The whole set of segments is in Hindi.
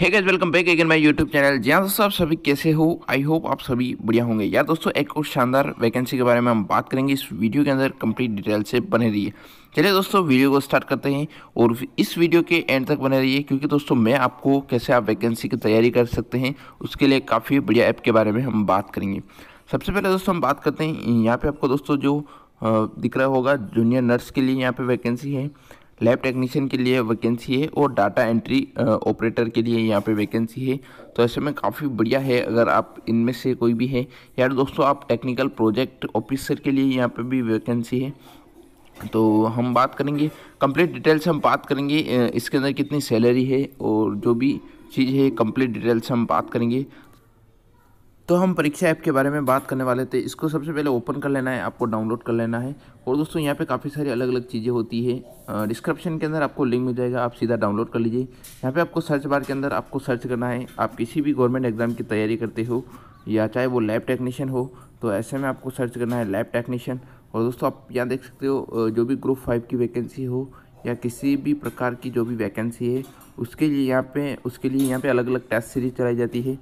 है guys welcome back again my YouTube channel जी हाँ दोस्तों आप सभी कैसे हो आई होप आप सभी बढ़िया होंगे यार दोस्तों एक और शानदार वैकेंसी के बारे में हम बात करेंगे इस वीडियो के अंदर कंप्लीट डिटेल से बने रहिए चलिए दोस्तों वीडियो को स्टार्ट करते हैं और इस वीडियो के एंड तक बने रहिए क्योंकि दोस्तों मैं आपको कैसे आप वैकेंसी की तैयारी कर सकते हैं उसके लिए काफ़ी बढ़िया ऐप के बारे में हम बात करेंगे सबसे पहले दोस्तों हम बात करते हैं यहाँ पर आपको दोस्तों जो दिख रहा होगा जूनियर नर्स के लिए यहाँ पर वैकेंसी है लैब टेक्नीशियन के लिए वैकेंसी है और डाटा एंट्री ऑपरेटर के लिए यहाँ पे वैकेंसी है तो ऐसे में काफ़ी बढ़िया है अगर आप इनमें से कोई भी है यार दोस्तों आप टेक्निकल प्रोजेक्ट ऑफिसर के लिए यहाँ पे भी वैकेंसी है तो हम बात करेंगे कंप्लीट डिटेल से हम बात करेंगे इसके अंदर कितनी सैलरी है और जो भी चीज़ है कम्प्लीट डिटेल से हम बात करेंगे तो हम परीक्षा ऐप के बारे में बात करने वाले थे इसको सबसे पहले ओपन कर लेना है आपको डाउनलोड कर लेना है और दोस्तों यहाँ पे काफ़ी सारी अलग अलग चीज़ें होती है डिस्क्रिप्शन के अंदर आपको लिंक मिल जाएगा आप सीधा डाउनलोड कर लीजिए यहाँ पे आपको सर्च बार के अंदर आपको सर्च करना है आप किसी भी गवर्नमेंट एग्ज़ाम की तैयारी करते हो या चाहे वो लैब टेक्नीशियन हो तो ऐसे में आपको सर्च करना है लैब टेक्नीशियन और दोस्तों आप यहाँ देख सकते हो जो भी ग्रुप फाइव की वैकेंसी हो या किसी भी प्रकार की जो भी वैकेंसी है उसके लिए यहाँ पे उसके लिए यहाँ पर अलग अलग टेस्ट सीरीज चलाई जाती है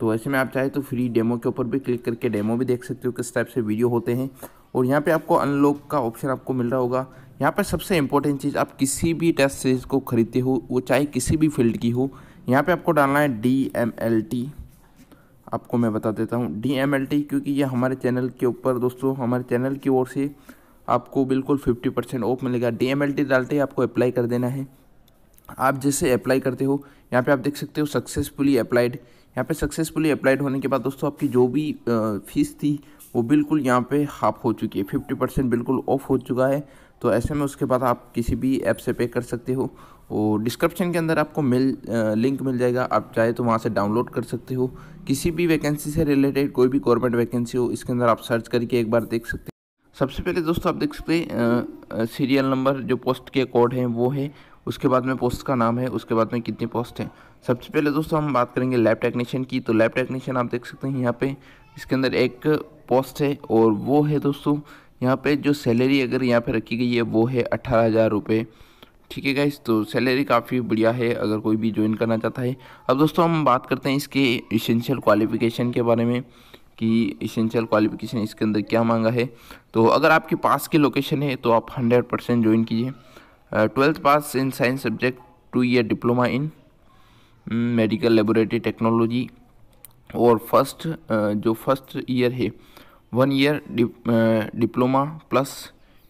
तो ऐसे में आप चाहे तो फ्री डेमो के ऊपर भी क्लिक करके डेमो भी देख सकते हो किस टाइप से वीडियो होते हैं और यहाँ पे आपको अनलॉक का ऑप्शन आपको मिल रहा होगा यहाँ पर सबसे इंपॉर्टेंट चीज़ आप किसी भी टेस्ट सीरीज को खरीदते हो वो चाहे किसी भी फील्ड की हो यहाँ पर आपको डालना है डी एम एल टी आपको मैं बता देता हूँ डी एम एल टी क्योंकि ये हमारे चैनल के ऊपर दोस्तों हमारे चैनल की ओर से आपको बिल्कुल फिफ्टी परसेंट ऑफ मिलेगा डी एम एल टी डालते ही आपको अप्लाई कर देना है आप जैसे अप्लाई करते हो यहाँ पे आप देख सकते हो सक्सेसफुली अप्लाइड यहाँ पे सक्सेसफुली अप्लाइड होने के बाद दोस्तों आपकी जो भी फ़ीस थी वो बिल्कुल यहाँ पे हाफ हो चुकी है फिफ्टी परसेंट बिल्कुल ऑफ हो चुका है तो ऐसे में उसके बाद आप किसी भी ऐप से पे कर सकते हो और डिस्क्रिप्शन के अंदर आपको मिल लिंक मिल जाएगा आप चाहे तो वहाँ से डाउनलोड कर सकते हो किसी भी वैकेंसी से रिलेटेड कोई भी गवर्नमेंट वैकेंसी हो इसके अंदर आप सर्च करके एक बार देख सकते हैं सबसे पहले दोस्तों आप देख सकते हैं सीरियल नंबर जो पोस्ट के कोड हैं वो है उसके बाद में पोस्ट का नाम है उसके बाद में कितनी पोस्ट हैं सबसे पहले दोस्तों हम बात करेंगे लैब टेक्नीशियन की तो लैब टेक्नीशियन आप देख सकते हैं यहाँ पे इसके अंदर एक पोस्ट है और वो है दोस्तों यहाँ पे जो सैलरी अगर यहाँ पे रखी गई है वो है अट्ठारह हज़ार रुपये ठीक है गाइस तो सैलरी काफ़ी बढ़िया है अगर कोई भी ज्वाइन करना चाहता है अब दोस्तों हम बात करते हैं इसके इसेंशियल क्वालिफिकेशन के बारे में कि इसेंशियल क्वालिफिकेशन इसके अंदर क्या मांगा है तो अगर आपके पास की लोकेशन है तो आप हंड्रेड परसेंट ज्वाइन कीजिए twelfth pass in science subject two year diploma in medical laboratory technology और फर्स्ट जो फर्स्ट ईयर है वन ईयर डिप्लोमा प्लस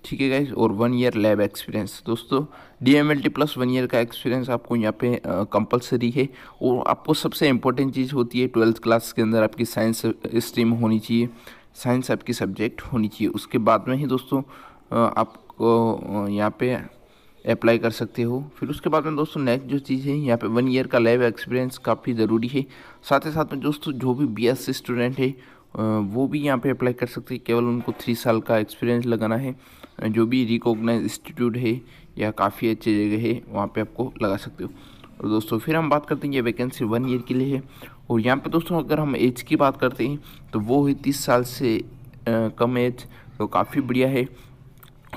ठीक है गाइज और वन ईयर लैब एक्सपीरियंस दोस्तों D M L T plus one year का एक्सपीरियंस आपको यहाँ पे कंपलसरी uh, है और आपको सबसे इंपॉर्टेंट चीज़ होती है ट्वेल्थ क्लास के अंदर आपकी साइंस स्ट्रीम uh, होनी चाहिए साइंस आपकी सब्जेक्ट होनी चाहिए उसके बाद में ही दोस्तों uh, आपको यहाँ पे अप्लाई कर सकते हो फिर उसके बाद में दोस्तों नेक्स्ट जो चीज़ है यहाँ पे वन ईयर का लैब एक्सपीरियंस काफ़ी ज़रूरी है साथ ही साथ में दोस्तों जो भी बी एस स्टूडेंट है वो भी यहाँ पे अप्लाई कर सकते हैं केवल उनको थ्री साल का एक्सपीरियंस लगाना है जो भी रिकॉग्नाइज इंस्टीट्यूट है या काफ़ी अच्छी जगह है वहाँ पर आपको लगा सकते हो और दोस्तों फिर हम बात करते हैं ये वैकेंसी वन ईयर के लिए है और यहाँ पर दोस्तों अगर हम एज की बात करते हैं तो वो है तीस साल से कम एज तो काफ़ी बढ़िया है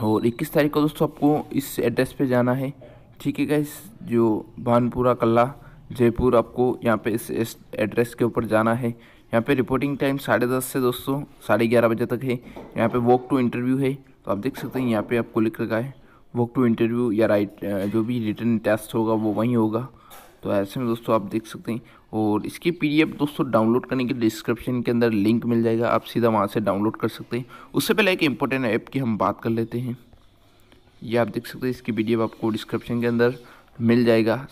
और इक्कीस तारीख को दोस्तों आपको इस एड्रेस पे जाना है ठीक है गाइस जो भानपुरा कल्ला जयपुर आपको यहाँ पे इस एड्रेस के ऊपर जाना है यहाँ पे रिपोर्टिंग टाइम साढ़े दस से दोस्तों साढ़े ग्यारह बजे तक है यहाँ पे वॉक टू इंटरव्यू है तो आप देख सकते हैं यहाँ पे आपको लिख रखा है वॉक टू इंटरव्यू या राइट जो भी रिटर्न टेस्ट होगा वो वहीं होगा तो ऐसे में दोस्तों आप देख सकते हैं और इसकी पीडीएफ दोस्तों डाउनलोड करने के डिस्क्रिप्शन के अंदर लिंक मिल जाएगा आप सीधा वहाँ से डाउनलोड कर सकते हैं उससे पहले एक इंपॉर्टेंट ऐप की हम बात कर लेते हैं ये आप देख सकते हैं इसकी पी आपको डिस्क्रिप्शन के अंदर मिल जाएगा